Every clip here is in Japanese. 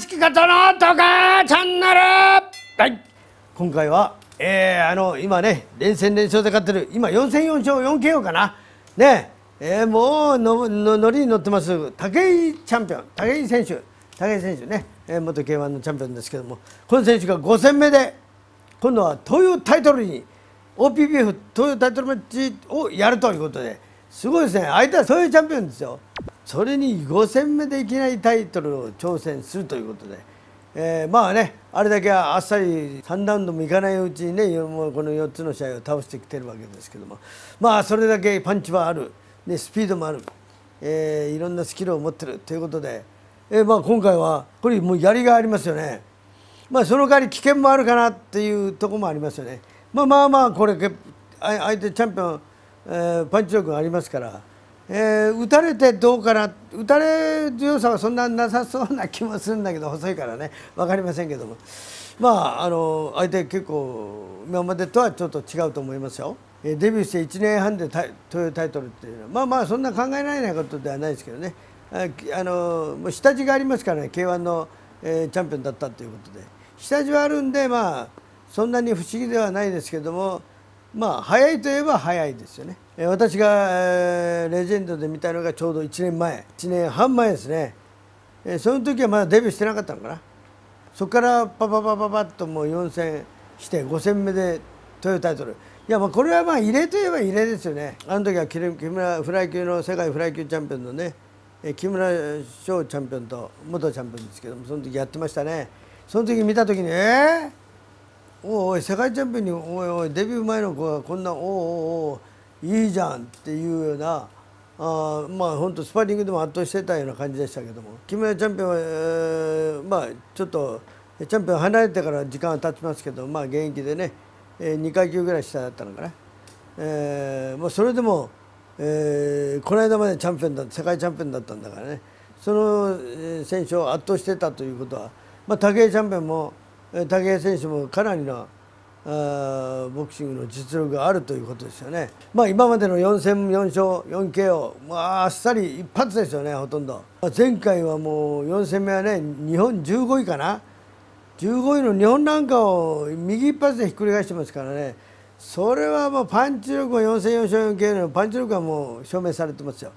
シキカ方のトカチャンネルはい今回は、えー、あの今ね連戦連勝で勝ってる今4戦4勝 4KO かなねえー、もうのの乗りに乗ってます武井チャンピオン武井選手武井選手ね、えー、元 k 1のチャンピオンですけどもこの選手が5戦目で今度は東洋タイトルに OPBF 東洋タイトルマッチをやるということですごいですね相手はそういうチャンピオンですよそれに5戦目でいきなりタイトルを挑戦するということで、えー、まあねあれだけあっさり3ラウンドもいかないうちにねもうこの4つの試合を倒してきてるわけですけどもまあそれだけパンチはある、ね、スピードもある、えー、いろんなスキルを持ってるということで、えー、まあ今回はこれもうやりがありますよね。まあ、その代わり危険もあるかなっていうところもありますよね。まあまあまあこれ相手チャンピオン、えー、パンチ力がありますから、えー、打たれてどうかな打たれ強さはそんななさそうな気もするんだけど 細いからね分かりませんけどもまああの相手結構今までとはちょっと違うと思いますよ。デビューして1年半でトヨタイトルっていうのはまあまあそんな考えられないことではないですけどねあのもう下地がありますからね k 1の、えー、チャンピオンだったということで下地はあるんでまあそんなに不思議ではないですけどもまあ早いといえば早いですよね私がレジェンドで見たのがちょうど1年前1年半前ですねその時はまだデビューしてなかったのかなそこからパパパパパッともう4戦して5戦目でトヨタイトルいやまあこれはまあ異例といえば異例ですよねあの時は木村フライ級の世界フライ級チャンピオンのね木村翔チャンピオンと元チャンピオンですけどもその時やってましたねその時見た時にえーおい世界チャンピオンにおいおいデビュー前の子がこんなおおおいいじゃんっていうようなあまあ本当スパーリングでも圧倒してたような感じでしたけども木村チャンピオンは、えー、まあちょっとチャンピオン離れてから時間は経ちますけどまあ現役でね、えー、2階級ぐらい下だったのかな、えー、まあ、それでも、えー、この間までチャンピオンだ世界チャンピオンだったんだからねその選手を圧倒してたということは、まあ、武井チャンピオンも武井選手もかなりのボクシングの実力があるということですよね、まあ、今までの4戦4勝 4KO、まあ、あっさり一発ですよね、ほとんど、まあ、前回はもう4戦目はね日本15位かな15位の日本なんかを右一発でひっくり返してますからねそれはもうパンチ力は4戦4勝 4KO のパンチ力はもう証明されてますよ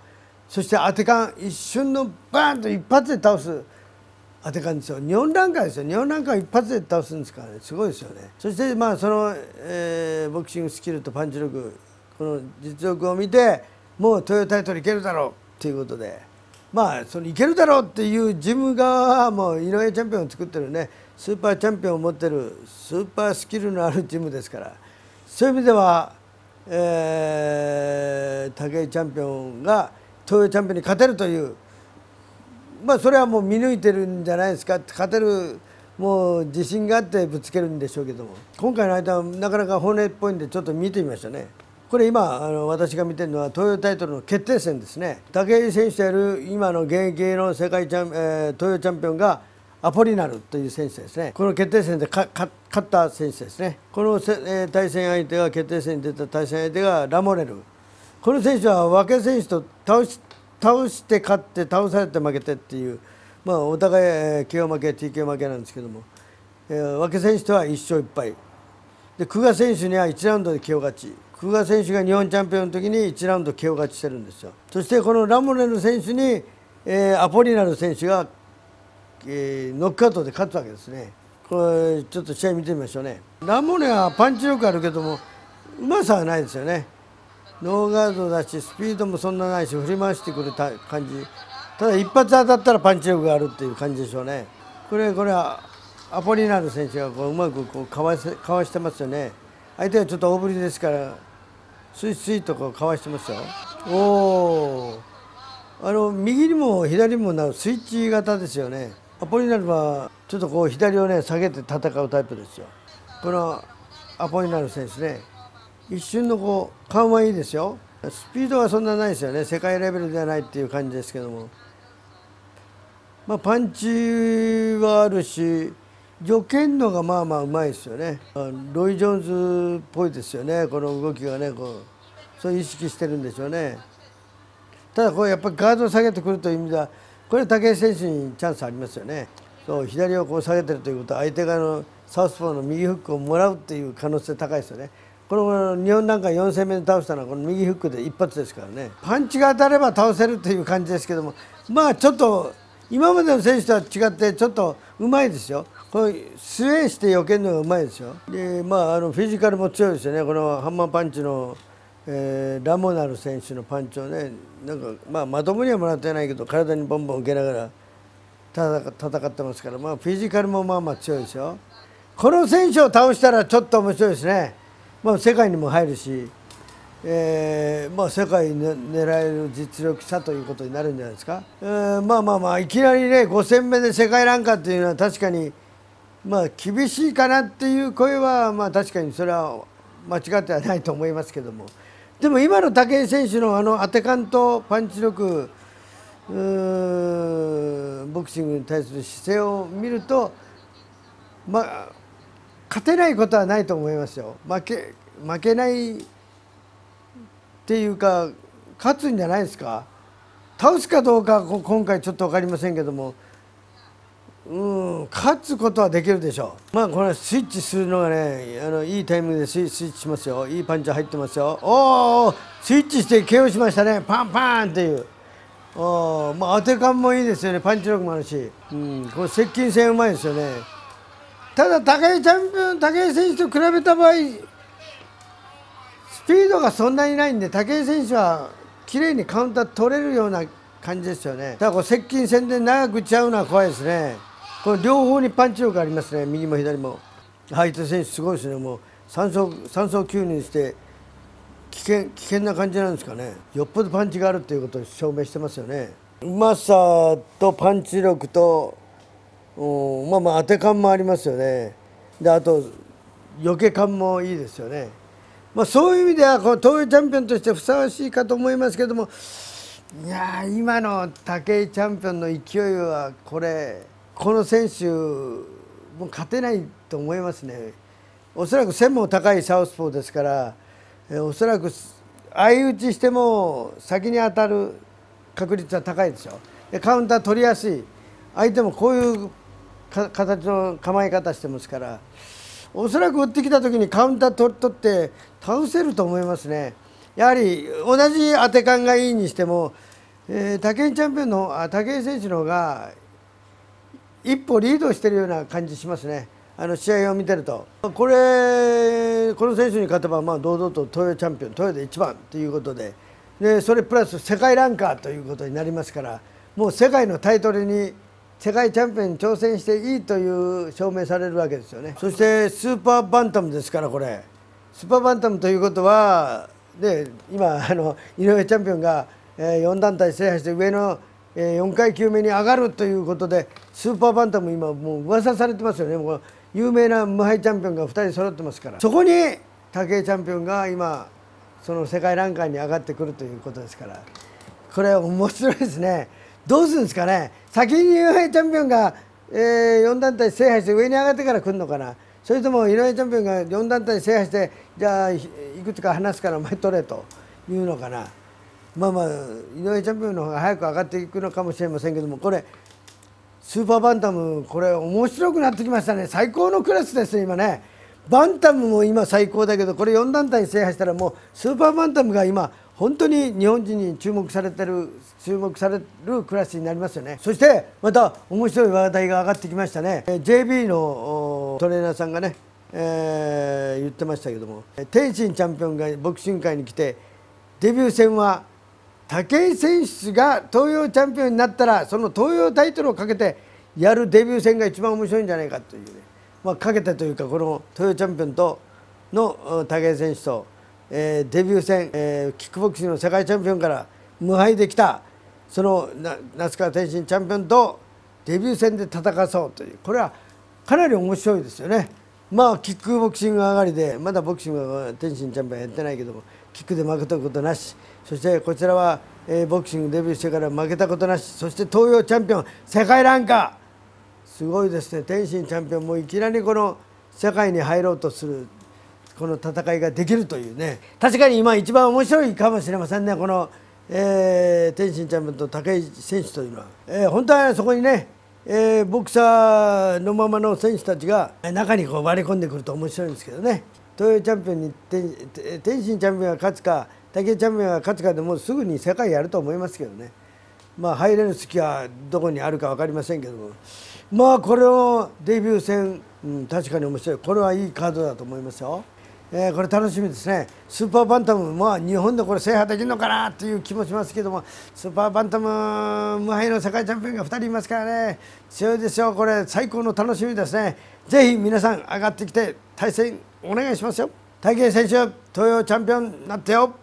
そして当て感一瞬のバーンと一発で倒す当て感じですよ日本ランカーですよ日本ランカー一発で倒すんですからねすごいですよねそしてまあその、えー、ボクシングスキルとパンチ力この実力を見てもう東洋タイトルいけるだろうっていうことでまあそのいけるだろうっていうジム側はもう井上チャンピオンを作ってるねスーパーチャンピオンを持ってるスーパースキルのあるジムですからそういう意味では、えー、武井チャンピオンが東洋チャンピオンに勝てるというまあ、それはもう見抜いてるんじゃないですか勝てるもう自信があってぶつけるんでしょうけども今回の間はなかなか本音っぽいんでちょっと見てみましたね。これ今あの私が見てるのは東洋タイトルの決定戦ですね武井選手である今の現役の世界チャン、えー、東洋チャンピオンがアポリナルという選手ですねこの決定戦で勝った選手ですねこの、えー、対戦相手が決定戦に出た対戦相手がラモレルこの選手は和気選手と倒し倒して勝って倒されて負けてっていう、まあ、お互い KO 負け TK 負けなんですけども、えー、分け選手とは1勝1敗で久我選手には1ラウンドで KO 勝ち久我選手が日本チャンピオンの時に1ラウンド KO 勝ちしてるんですよそしてこのラモネの選手に、えー、アポリナの選手が、えー、ノックアウトで勝つわけですねこれちょっと試合見てみましょうねラモネはパンチ力あるけどもうまさはないですよねノーガードだしスピードもそんなないし振り回してくる感じただ一発当たったらパンチ力があるっていう感じでしょうねこれこれはアポリナール選手がこううまくこうかわせかわしてますよね相手はちょっと大振りですからスイスイとこうかわしてますよおおあの右にも左にもなるスイッチ型ですよねアポリナルはちょっとこう左をね下げて戦うタイプですよこのアポリナル選手ね一瞬のこう緩和いいですよスピードはそんなないですよね世界レベルではないっていう感じですけども、まあ、パンチはあるし避けのがまあまあうまいですよねロイ・ジョーンズっぽいですよねこの動きがねこうそう意識してるんでしょうねただこうやっぱりガードを下げてくるという意味ではこれ武井選手にチャンスありますよねそう左をこう下げてるということは相手側のサウスポーの右フックをもらうっていう可能性高いですよねこの日本なんか4戦目で倒したのはこの右フックで一発ですからねパンチが当たれば倒せるという感じですけどもまあちょっと今までの選手とは違ってちょっとうまいですよこれスウェーして避けるのがうまいですよでまああのフィジカルも強いですよねこのハンマーパンチの、えー、ラモナル選手のパンチをねなんか、まあ、まともにはもらってないけど体にボンボン受けながら戦ってますから、まあ、フィジカルもまあまあ強いですよこの選手を倒したらちょっと面白いですねまあ、世界にも入るし、えーまあ、世界に狙える実力者ということになるんじゃないですか、えー、まあまあまあいきなりね5戦目で世界ランカーというのは確かに、まあ、厳しいかなっていう声は、まあ、確かにそれは間違ってはないと思いますけどもでも今の武井選手のあの当て感とパンチ力ボクシングに対する姿勢を見るとまあ勝てないことはないと思いますよ負け負けないっていうか勝つんじゃないですか倒すかどうか今回ちょっと分かりませんけどもうん勝つことはできるでしょうまあこれスイッチするのがねあのいいタイミングでスイッチしますよいいパンチ入ってますよおおスイッチして KO しましたねパンパンっていうおまあ当て感もいいですよねパンチ力もあるし、うん、この接近戦うまいですよねただ高井チャンピオン高井選手と比べた場合スピードがそんなにないんで武井選手は綺麗にカウンター取れるような感じですよねだからこう接近戦で長く打ちゃうのは怖いですねこの両方にパンチ力ありますね右も左も相手選手すごいですねもう3走 ,3 走9人して危険危険な感じなんですかねよっぽどパンチがあるということを証明してますよねうまさとパンチ力とまあまあ当て感もありますよねであと余計感もいいですよね、まあ、そういう意味ではこの東洋チャンピオンとしてふさわしいかと思いますけどもいや今の武井チャンピオンの勢いはこれこの選手もう勝てないと思いますねおそらく線も高いサウスポーですからおそらく相打ちしても先に当たる確率は高いでしょカウンター取りやすい相手もこういう形の構え方してますからおそらく打ってきた時にカウンター取取って倒せると思いますねやはり同じ当て感がいいにしても、えー、武井チャンピオンの武井選手の方が一歩リードしてるような感じしますねあの試合を見てるとこれこの選手に勝てばまあ堂々と東洋チャンピオン東洋で1番ということででそれプラス世界ランカーということになりますからもう世界のタイトルに世界チャンピオンに挑戦していいという証明されるわけですよねそしてスーパーバンタムですからこれスーパーバンタムということはで今あの井上チャンピオンが4団体制覇して上の4階級目に上がるということでスーパーバンタム今もう噂されてますよねもう有名な無敗チャンピオンが2人揃ってますからそこに武井チャンピオンが今その世界ランカーに上がってくるということですからこれ面白いですね。どうするんですかね先に井上チャンピオンが、えー、4団体制覇して上に上がってから来るのかなそれとも井上チャンピオンが4団体制覇してじゃあいくつか話すからお前取れというのかなまあまあ井上チャンピオンの方が早く上がっていくのかもしれませんけどもこれスーパーバンタムこれ面白くなってきましたね最高のクラスです今ねバンタムも今最高だけどこれ4団体制覇したらもうスーパーバンタムが今本当に日本人に注目されてる注目されるクラスになりますよねそしてまた面白い話題が上がってきましたね JB のトレーナーさんがね、えー、言ってましたけども天心チャンピオンがボクシング界に来てデビュー戦は武井選手が東洋チャンピオンになったらその東洋タイトルをかけてやるデビュー戦が一番面白いんじゃないかというね、まあ、かけてというかこの東洋チャンピオンとの武井選手と。えー、デビュー戦、えー、キックボクシングの世界チャンピオンから無敗できたその那須川天心チャンピオンとデビュー戦で戦そうというこれはかなり面白いですよね。まあキックボクシング上がりでまだボクシングは天心チャンピオンやってないけどもキックで負けたことなしそしてこちらは、えー、ボクシングデビューしてから負けたことなしそして東洋チャンピオン世界ランカーすごいですね天心チャンピオンもいきなりこの世界に入ろうとするこの戦いができるというね確かに今一番面白いかもしれませんねこの、えー、天心ちゃんと武井選手というのは、えー、本当はそこにね、えー、ボクサーのままの選手たちが中にこう割り込んでくると面白いんですけどね東洋チャンピオンに天津心チャンピオンが勝つか武井チャンピオンが勝つかでもうすぐに世界やると思いますけどねまあ入れる隙はどこにあるか分かりませんけどもまあこれをデビュー戦、うん、確かに面白いこれはいいカードだと思いますよ。えー、これ楽しみですね、スーパーバンタム、まあ、日本でこれ制覇できるのかなという気もしますけども、スーパーバンタム、無敗の世界チャンピオンが2人いますからね、強いですよ、これ、最高の楽しみですね、ぜひ皆さん、上がってきて、対戦お願いしますよ、大慶選手、東洋チャンピオンになってよ。